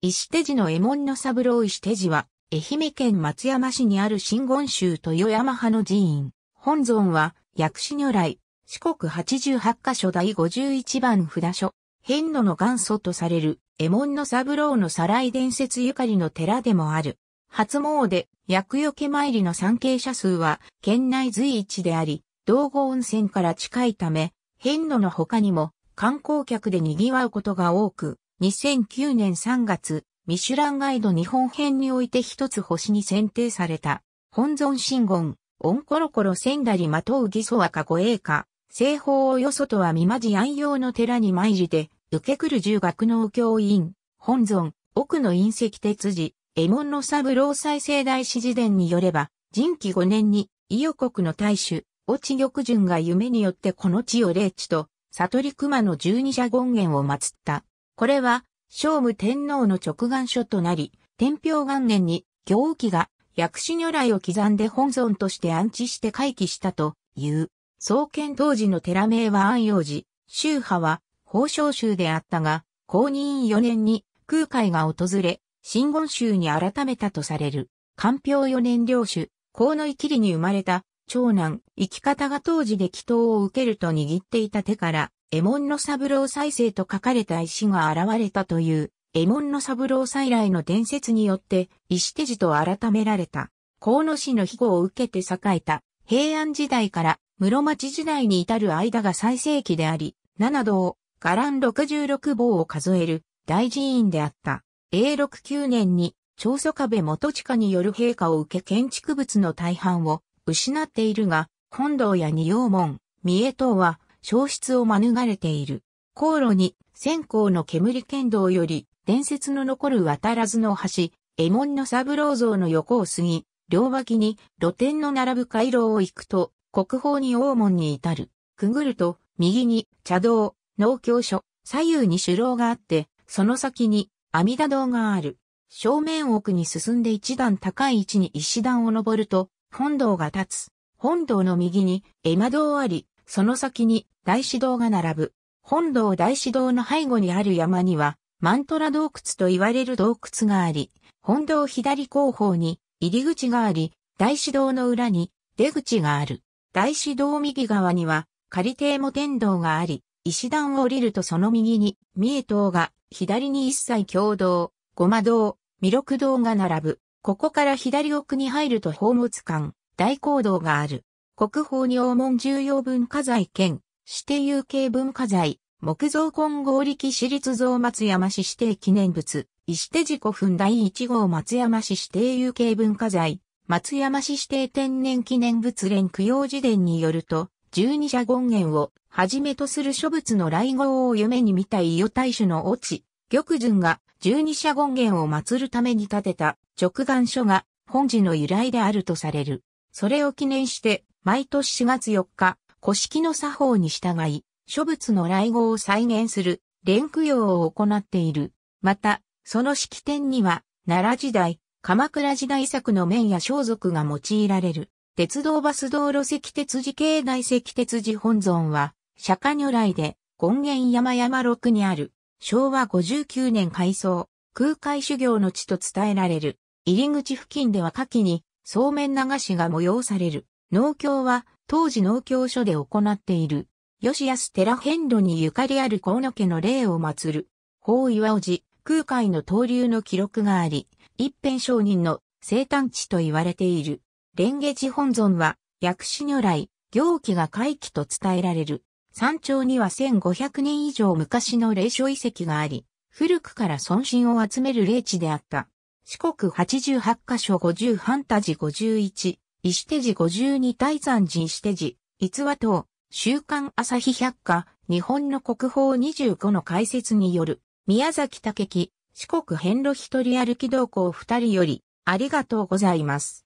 石手寺の右門の三郎石手寺は、愛媛県松山市にある新言宗豊山派の寺院。本尊は、薬師如来、四国八十八箇所第五十一番札所、変路の元祖とされる、右門の三郎の再来伝説ゆかりの寺でもある。初詣、薬除け参りの参詣者数は、県内随一であり、道後温泉から近いため、変路の他にも、観光客で賑わうことが多く、2009年3月、ミシュランガイド日本編において一つ星に選定された、本尊神言、オンコロコロセンダリマトウギソワカ護西方およそとはみまじ安養の寺に参じで、受けくる十学の教員、本尊、奥の隕石鉄寺、エモンの三郎再生大師事伝によれば、人気5年に、伊予国の大主、落ち玉順が夢によってこの地を霊地と、悟り熊の十二社権限を祀った。これは、聖武天皇の直眼書となり、天平元年に行基が薬師如来を刻んで本尊として安置して回帰したという。創建当時の寺名は安養寺、宗派は法奨宗であったが、公認4年に空海が訪れ、真言宗に改めたとされる。官票4年領主、河野生きりに生まれた長男、生き方が当時で祈祷を受けると握っていた手から、エモンの三郎再生と書かれた石が現れたという、エモンの三郎再来の伝説によって、石手寺と改められた。河野氏の庇護を受けて栄えた、平安時代から室町時代に至る間が最盛期であり、七道、伽藍六十六坊を数える大寺院であった。永禄9年に、長祖壁元地下による陛下を受け建築物の大半を失っているが、本堂や二葉門、三重等は消失を免れている。航路に線香の煙剣道より伝説の残る渡らずの橋、右門の三郎像の横を過ぎ、両脇に露天の並ぶ回廊を行くと、国宝に大門に至る。くぐると、右に茶道、農協所、左右に首楼があって、その先に阿弥陀堂がある。正面奥に進んで一段高い位置に石段を登ると、本堂が立つ。本堂の右に絵馬堂あり、その先に大師堂が並ぶ。本堂大師堂の背後にある山には、マントラ洞窟と言われる洞窟があり、本堂左後方に入り口があり、大師堂の裏に出口がある。大師堂右側には仮邸も天堂があり、石段を降りるとその右に三重堂が、左に一切共同、ごま堂、弥勒堂が並ぶ。ここから左奥に入ると宝物館、大講堂がある。国宝に黄門重要文化財兼、指定有形文化財、木造混合力私立造松山市指定記念物、石手寺古墳第1号松山市指定有形文化財、松山市指定天然記念物連供養寺伝によると、十二社権現をはじめとする諸仏の来号を夢に見た伊予大主の落ち、玉順が十二社権現を祀るために建てた直眼書が本寺の由来であるとされる。それを記念して毎年4月4日、古式の作法に従い、諸仏の来号を再現する、連供養を行っている。また、その式典には、奈良時代、鎌倉時代作の面や装束が用いられる。鉄道バス道路石鉄寺境内石鉄寺本尊は、釈迦如来で、権現山山六にある、昭和59年改装、空海修行の地と伝えられる。入り口付近では下記に、そうめん流しが催される。農協は当時農協所で行っている、吉安寺変路にゆかりある河野家の霊を祀る、法岩尾寺、空海の登竜の記録があり、一辺商人の生誕地と言われている。蓮華寺本尊は、薬師如来、行基が回帰と伝えられる。山頂には1500年以上昔の霊所遺跡があり、古くから尊神を集める霊地であった。四国88カ所50ファンタジ51、石手寺52大山寺石手寺、逸話等、週刊朝日百科、日本の国宝25の解説による、宮崎武樹、四国遍路一人歩き同行二人より、ありがとうございます。